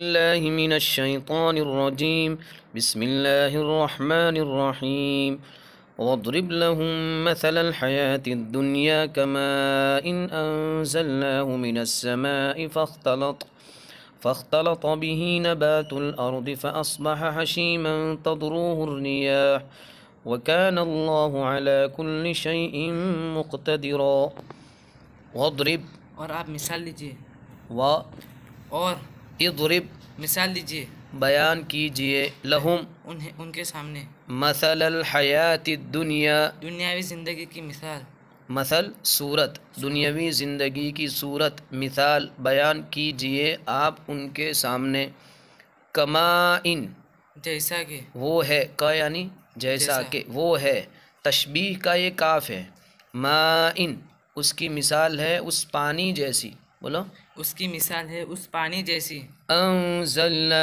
الله من الشيطان الرجيم بسم الله الرحمن الرحيم واضرب لهم مثل الحياة الدنيا كماء إن أنزلناه من السماء فاختلط فاختلط به نبات الأرض فأصبح هشيما تضروه الرياح وكان الله على كل شيء مقتدرا واضرب और आप मिसाल लीजिए اضرب مثال دیجیے بیان کیجیے لہم انہیں ان کے سامنے مثل الحیات الدنیا دنیاوی زندگی کی مثال مثل صورت دنیاوی زندگی کی صورت مثال بیان کیجیے آپ ان کے سامنے کمائن جیسا کہ وہ ہے کا یعنی جیسا کہ وہ ہے تشبیح کا یہ کاف ہے مائن اس کی مثال ہے اس پانی جیسی بولو اس کی مثال ہے اس پانی جیسی انزلنا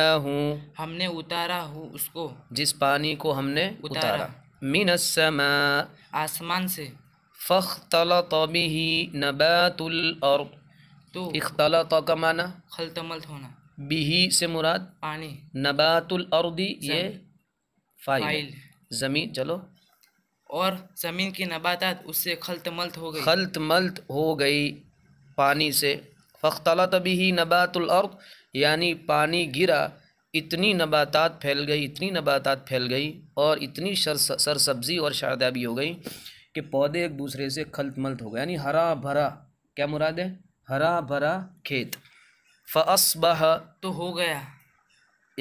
ہم نے اتارا ہو اس کو جس پانی کو ہم نے اتارا من السماء آسمان سے فاختلط به نبات الارض تو اختلط کا معنی خلط ملت ہونا بہی سے مراد پانی نبات الارض یہ فائل زمین چلو اور زمین کی نباتات اس سے خلط ملت ہو گئی خلط ملت ہو گئی پانی سے فخب ہی نبات العرق یعنی پانی گرا اتنی نباتات پھیل گئی اتنی نباتات پھیل گئی اور اتنی سر سبزی اور شادابی بھی ہو گئی کہ پودے ایک دوسرے سے کھلت ملت ہو گئے یعنی ہرا بھرا کیا مراد ہے ہرا بھرا کھیت فاسبہ تو ہو گیا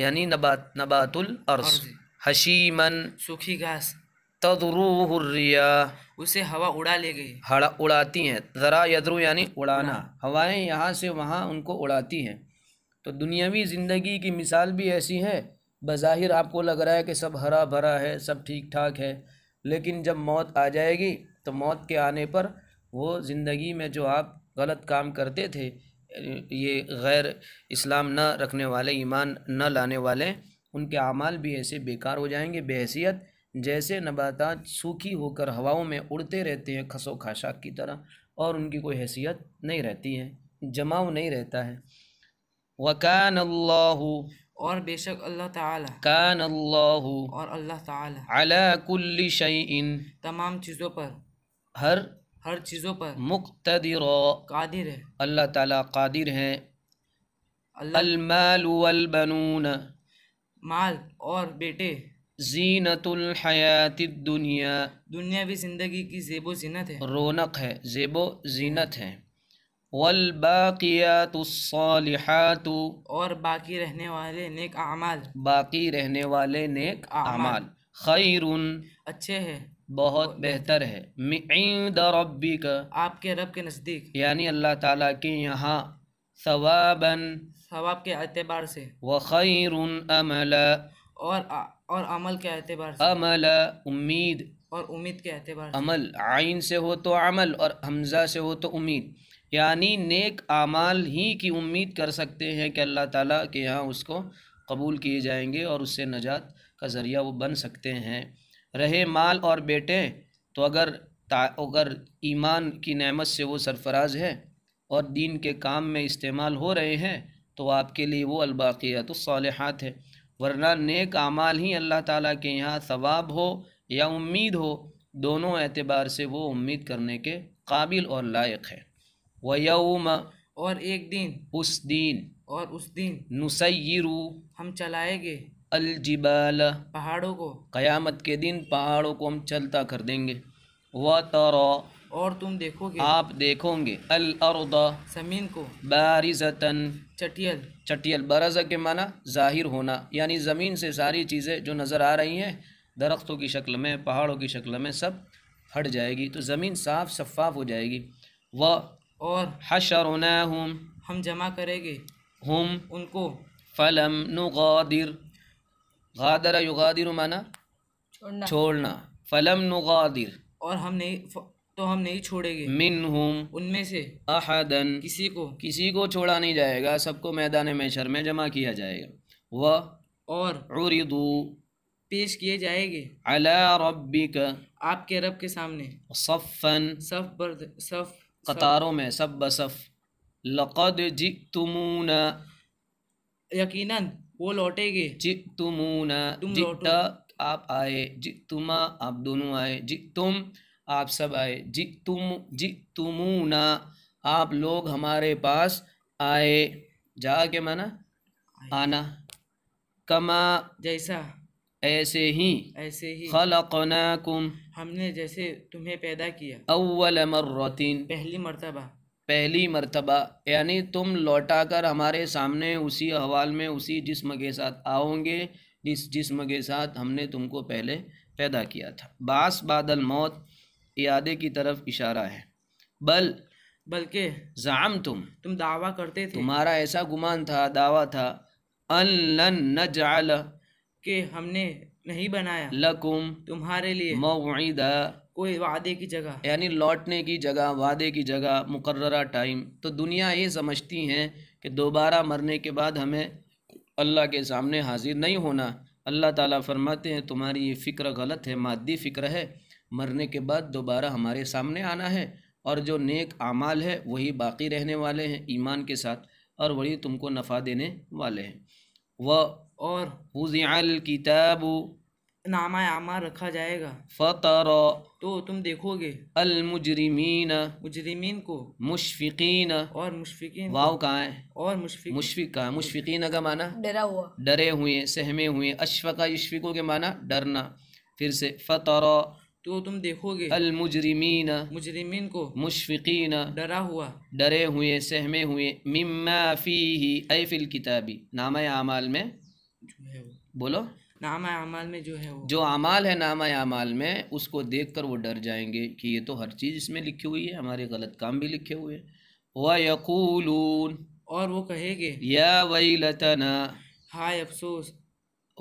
یعنی نبات نبات الارض جی۔ حشیمن سوکھی گھاس تدروہ الریاح اسے ہوا اڑا لے گئی ہڑا اڑاتی ہیں ذرا یدرو یعنی اڑانا ہاں۔ ہوائیں یہاں سے وہاں ان کو اڑاتی ہیں تو دنیاوی زندگی کی مثال بھی ایسی ہے بظاہر آپ کو لگ رہا ہے کہ سب ہرا بھرا ہے سب ٹھیک ٹھاک ہے لیکن جب موت آ جائے گی تو موت کے آنے پر وہ زندگی میں جو آپ غلط کام کرتے تھے یہ غیر اسلام نہ رکھنے والے ایمان نہ لانے والے ان کے اعمال بھی ایسے بیکار ہو جائیں گے حیثیت جیسے نباتات سوکھی ہو کر ہواؤں میں اڑتے رہتے ہیں کھسو خاشاک کی طرح اور ان کی کوئی حیثیت نہیں رہتی ہے جماؤں نہیں رہتا ہے وکان اللہ اور بے شک اللہ تعالی کان اللہ اور اللہ تعالی کل شیئن تمام چیزوں پر ہر ہر چیزوں پر مقتدر قادر ہے اللہ تعالی قادر ہے المال والبنون مال اور بیٹے زینت الحیات الدنیا دنیا بھی زندگی کی زیب و زینت ہے رونق ہے زیب و زینت ہے والباقیات الصالحات اور باقی رہنے والے نیک اعمال باقی رہنے والے نیک اعمال خیر اچھے ہیں بہت بہتر ہے معید ربی کا آپ کے رب کے نزدیک یعنی اللہ تعالیٰ کے یہاں ثواباً ثواب کے اعتبار سے وخیر املا اور اور عمل کے اعتبار سے عمل امید اور امید کے اعتبار سے عمل عین سے ہو تو عمل اور حمزہ سے ہو تو امید یعنی نیک اعمال ہی کی امید کر سکتے ہیں کہ اللہ تعالیٰ کے یہاں اس کو قبول کیے جائیں گے اور اس سے نجات کا ذریعہ وہ بن سکتے ہیں رہے مال اور بیٹے تو اگر اگر ایمان کی نعمت سے وہ سرفراز ہے اور دین کے کام میں استعمال ہو رہے ہیں تو آپ کے لیے وہ الباقیات الصالحات ہے ورنہ نیک اعمال ہی اللہ تعالیٰ کے یہاں ثواب ہو یا امید ہو دونوں اعتبار سے وہ امید کرنے کے قابل اور لائق ہے یوم اور ایک دن اس دن اور اس دن نسیرو ہم چلائے گے الجبال پہاڑوں کو قیامت کے دن پہاڑوں کو ہم چلتا کر دیں گے و اور تم دیکھو گے آپ دیکھو گے الارض زمین کو بارزتن چٹیل چٹیل برزہ کے معنی ظاہر ہونا یعنی زمین سے ساری چیزیں جو نظر آ رہی ہیں درختوں کی شکل میں پہاڑوں کی شکل میں سب ہٹ جائے گی تو زمین صاف شفاف ہو جائے گی و اور حشرناہم ہم جمع کریں گے ہم ان کو فلم نغادر غادر یغادر معنی چھوڑنا فلم نغادر اور ہم نہیں تو ہم نہیں چھوڑے گے منہم ان میں سے احدن کسی کو کسی کو چھوڑا نہیں جائے گا سب کو میدان محشر میں جمع کیا جائے گا وہ اور عردو پیش کیے جائے گے علی ربک آپ کے رب کے سامنے صفن صف برد صف قطاروں میں صف بصف لقد جئتمونا یقیناً وہ لوٹے گے جئتمونا جئتا آپ آئے جئتما آپ دونوں آئے جئتم آپ سب آئے جی تم آپ لوگ ہمارے پاس آئے جا کے مانا آنا کما جیسا ایسے ہی ایسے ہی جیسے تمہیں پیدا کیا اول مرتین پہلی مرتبہ پہلی مرتبہ یعنی تم لوٹا کر ہمارے سامنے اسی حوال میں اسی جسم کے ساتھ آؤ گے جس جسم کے ساتھ ہم نے تم کو پہلے پیدا کیا تھا باس بادل موت یادے کی طرف اشارہ ہے بل بلکہ زعم تم تم دعویٰ کرتے تھے تمہارا ایسا گمان تھا دعویٰ تھا ان کہ ہم نے نہیں بنایا لکم تمہارے لیے موعدہ کوئی وعدے کی جگہ یعنی لوٹنے کی جگہ وعدے کی جگہ مقررہ ٹائم تو دنیا یہ سمجھتی ہیں کہ دوبارہ مرنے کے بعد ہمیں اللہ کے سامنے حاضر نہیں ہونا اللہ تعالیٰ فرماتے ہیں تمہاری یہ فکر غلط ہے مادی فکر ہے مرنے کے بعد دوبارہ ہمارے سامنے آنا ہے اور جو نیک اعمال ہے وہی باقی رہنے والے ہیں ایمان کے ساتھ اور وہی تم کو نفع دینے والے ہیں و اور حضل کتاب نامہ عمار رکھا جائے گا فطر تو تم دیکھو گے المجرمین مجرمین کو مشفقین اور مشفقین واو کہاں ہے اور مشفق مشفق کہاں مشفقین کا معنی ڈرا ہوا ڈرے ہوئے سہمے ہوئے اشفقہ اشفقوں کے معنی ڈرنا پھر سے فطر تو تم دیکھو گے المجرمین مجرمین کو مشفقین ڈرا ہوا ڈرے ہوئے سہمے ہوئے مما فیہ ای فی الکتابی نامہ اعمال میں جو ہے وہ بولو نامہ اعمال میں جو ہے وہ جو اعمال ہے نامہ اعمال میں اس کو دیکھ کر وہ ڈر جائیں گے کہ یہ تو ہر چیز اس میں لکھی ہوئی ہے ہمارے غلط کام بھی لکھے ہوئے وَيَقُولُونَ اور وہ کہے گے یا ویلتنا ہائے افسوس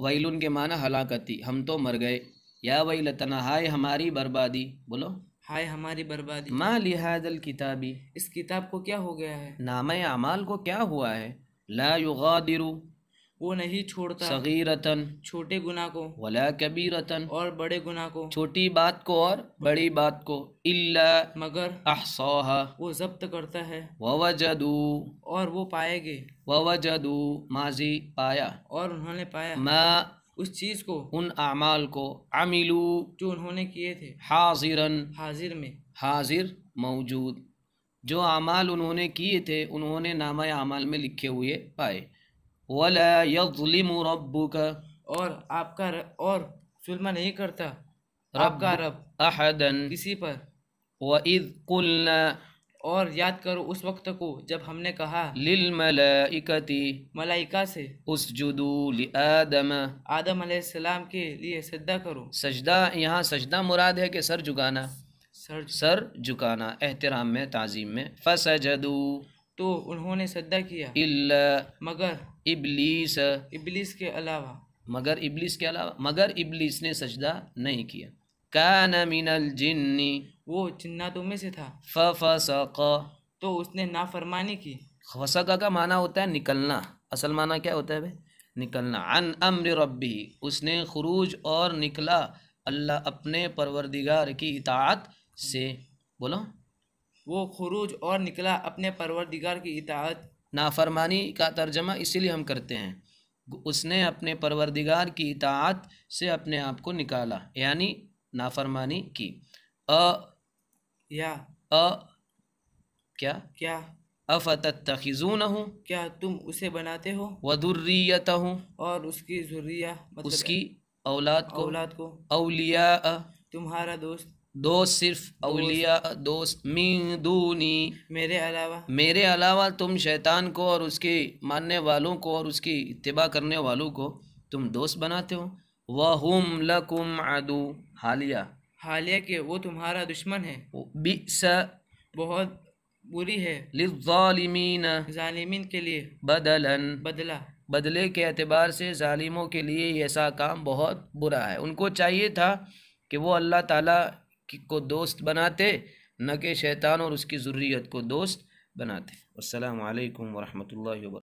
ویلون کے معنی ہلاکتی ہم تو مر گئے یا وہی لتنا ہائے ہماری بربادی بولو ہائے ہماری بربادی ماں لہٰذ الکتابی اس کتاب کو کیا ہو گیا ہے نام اعمال کو کیا ہوا ہے لا یغادرو وہ نہیں چھوڑتا صغیرتن چھوٹے گناہ کو ولا کبیرتن اور بڑے گناہ کو چھوٹی بات کو اور بڑی بات کو اللہ مگر احصوہ وہ ضبط کرتا ہے ووجدو اور وہ پائے گے ووجدو ماضی پایا اور انہوں نے پایا ما اس چیز کو ان اعمال کو عملو جو انہوں نے کیے تھے حاضرن حاضر میں حاضر موجود جو اعمال انہوں نے کیے تھے انہوں نے نامہ اعمال میں لکھے ہوئے پائے ولا یظلم ربک اور آپ کا رب اور ظلم نہیں کرتا رب آپ کا رب احدن کسی پر وَإِذْ قُلْنَا اور یاد کرو اس وقت کو جب ہم نے کہا للملائکتی ملائکہ سے اسجدو لآدم آدم علیہ السلام کے لیے سجدہ کرو سجدہ یہاں سجدہ مراد ہے کہ سر جھکانا سر سر جھکانا احترام میں تعظیم میں فسجدو تو انہوں نے سجدہ کیا الا مگر ابلیس ابلیس کے علاوہ مگر ابلیس کے علاوہ مگر ابلیس نے سجدہ نہیں کیا کان من الجن وہ جناتوں میں سے تھا ففسق تو اس نے نافرمانی کی خسا کا معنی ہوتا ہے نکلنا اصل معنی کیا ہوتا ہے بھائی نکلنا عن امر ربی اس نے خروج اور نکلا اللہ اپنے پروردگار کی اطاعت سے بولو وہ خروج اور نکلا اپنے پروردگار کی اطاعت نافرمانی کا ترجمہ اسی لیے ہم کرتے ہیں اس نے اپنے پروردگار کی اطاعت سے اپنے آپ کو نکالا یعنی نافرمانی کی ا یا ا کیا کیا افتتخذون ہوں کیا تم اسے بناتے ہو ودریت ہوں اور اس کی ذریعہ مطلب اس کی اولاد کو اولاد کو اولیاء تمہارا دوست دوست صرف اولیاء دوست من دونی میرے علاوہ میرے علاوہ تم شیطان کو اور اس کی ماننے والوں کو اور اس کی اتباع کرنے والوں کو تم دوست بناتے ہو وَهُمْ لَكُمْ عَدُو حالیہ حالیہ کہ وہ تمہارا دشمن ہے بئس بہت بری ہے ظالمین کے لیے بدلا بدلا بدلے کے اعتبار سے ظالموں کے لیے ایسا کام بہت برا ہے ان کو چاہیے تھا کہ وہ اللہ تعالیٰ کو دوست بناتے نہ کہ شیطان اور اس کی ضروریت کو دوست بناتے السلام علیکم ورحمۃ اللہ وبرکاتہ